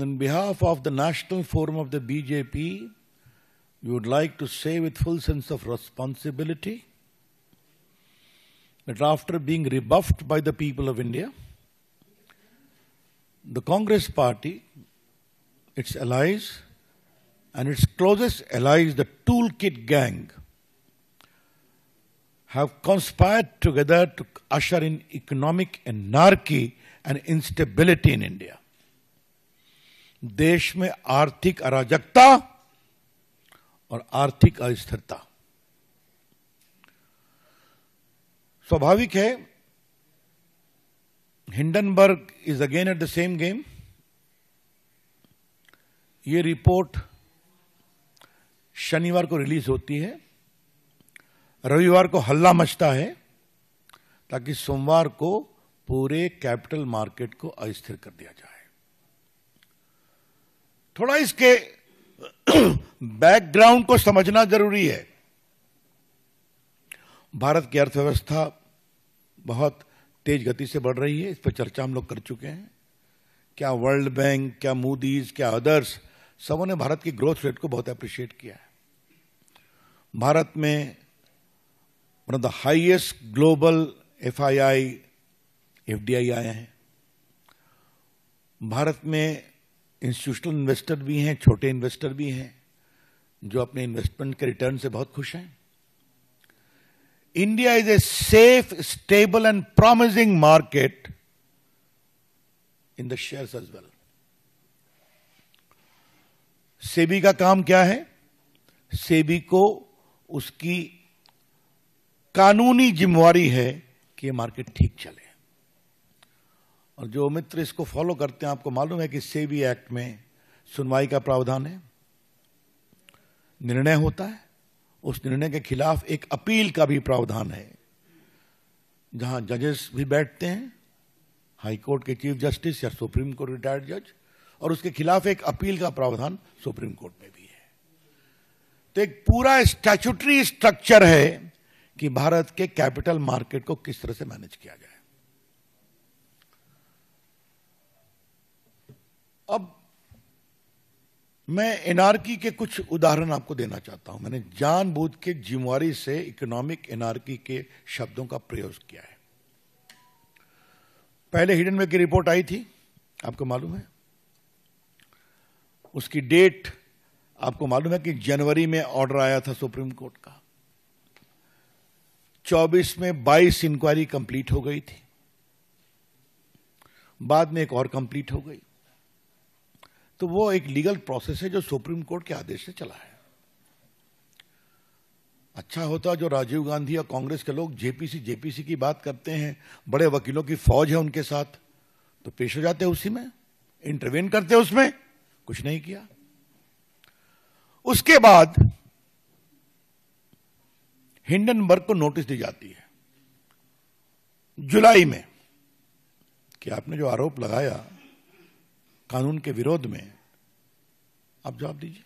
on behalf of the National Forum of the BJP, we would like to say with full sense of responsibility that after being rebuffed by the people of India, the Congress party, its allies, and its closest allies, the toolkit gang, have conspired together to usher in economic anarchy and instability in India. देश में आर्थिक अराजकता और आर्थिक अस्थिरता स्वाभाविक है Hindenburg is again at the same game ये रिपोर्ट शनिवार को रिलीज होती है रविवार को हल्ला मचता है ताकि सोमवार को पूरे कैपिटल मार्केट को अस्थिर कर दिया जाए थोड़ा इसके बैकग्राउंड को समझना जरूरी है भारत की अर्थव्यवस्था बहुत तेज गति से बढ़ रही है इस पर चर्चा हम लोग कर चुके हैं क्या वर्ल्ड बैंक क्या मूदीज क्या अदर्स सबों ने भारत की ग्रोथ रेट को बहुत अप्रिशिएट किया है भारत में one of the highest global F I I F D I आए हैं भारत में इंस्टीट्यूशनल इन्वेस्टर भी हैं छोटे इन्वेस्टर भी हैं जो अपने इन्वेस्टमेंट के रिटर्न से बहुत खुश हैं India is a safe stable and promising market in the share as well SEBI का काम क्या है सेबी को उसकी कानूनी जिम्मेवारी है कि ये मार्केट ठीक चले और जो मित्र इसको फॉलो करते हैं आपको मालूम है कि सेवी एक्ट में सुनवाई का प्रावधान है निर्णय होता है उस निर्णय के खिलाफ एक अपील का भी प्रावधान है जहां जजेस भी बैठते हैं हाई कोर्ट के चीफ जस्टिस या सुप्रीम कोर्ट रिटायर्ड जज और उसके खिलाफ एक अपील का प्रावधान सुप्रीम कोर्ट में भी है तो एक पूरा स्टैचुटरी स्ट्रक्चर है कि भारत के कैपिटल मार्केट को किस तरह से मैनेज किया जाए मैं एनआरकी के कुछ उदाहरण आपको देना चाहता हूं मैंने जानबूझ के जिम्मेवारी से इकोनॉमिक एनआरकी के शब्दों का प्रयोग किया है पहले में की रिपोर्ट आई थी आपको मालूम है उसकी डेट आपको मालूम है कि जनवरी में ऑर्डर आया था सुप्रीम कोर्ट का 24 में 22 इंक्वायरी कंप्लीट हो गई थी बाद में एक और कंप्लीट हो गई तो वो एक लीगल प्रोसेस है जो सुप्रीम कोर्ट के आदेश से चला है अच्छा होता जो राजीव गांधी या कांग्रेस के लोग जेपीसी जेपीसी की बात करते हैं बड़े वकीलों की फौज है उनके साथ तो पेश हो जाते उसी में इंटरवेन करते उसमें कुछ नहीं किया उसके बाद हिंडनबर्ग को नोटिस दी जाती है जुलाई में कि आपने जो आरोप लगाया कानून के विरोध में आप जवाब दीजिए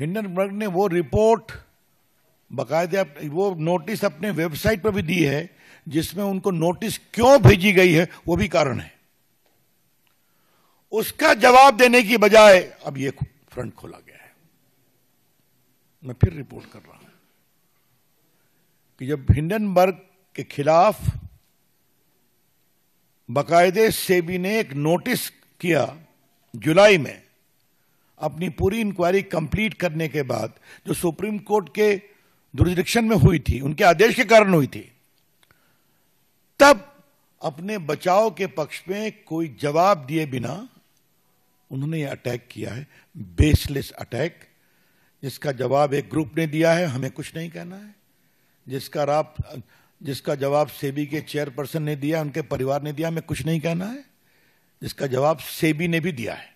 हिंडनबर्ग ने वो रिपोर्ट बकायदे वो नोटिस अपने वेबसाइट पर भी दी है जिसमें उनको नोटिस क्यों भेजी गई है वो भी कारण है उसका जवाब देने की बजाय अब ये फ्रंट खोला गया है मैं फिर रिपोर्ट कर रहा हूं कि जब हिंडनबर्ग के खिलाफ बाकायदे सेबी ने एक नोटिस किया जुलाई में अपनी पूरी इंक्वायरी कंप्लीट करने के बाद जो सुप्रीम कोर्ट के जुरिडिक्शन में हुई थी उनके आदेश के कारण हुई थी तब अपने बचाव के पक्ष में कोई जवाब दिए बिना उन्होंने ये अटैक किया है बेसलेस अटैक जिसका जवाब एक ग्रुप ने दिया है हमें कुछ नहीं कहना है जिसका आप जिसका जवाब सेबी के चेयरपर्सन ने दिया उनके परिवार ने दिया मैं कुछ नहीं कहना है जिसका जवाब सेबी ने भी दिया है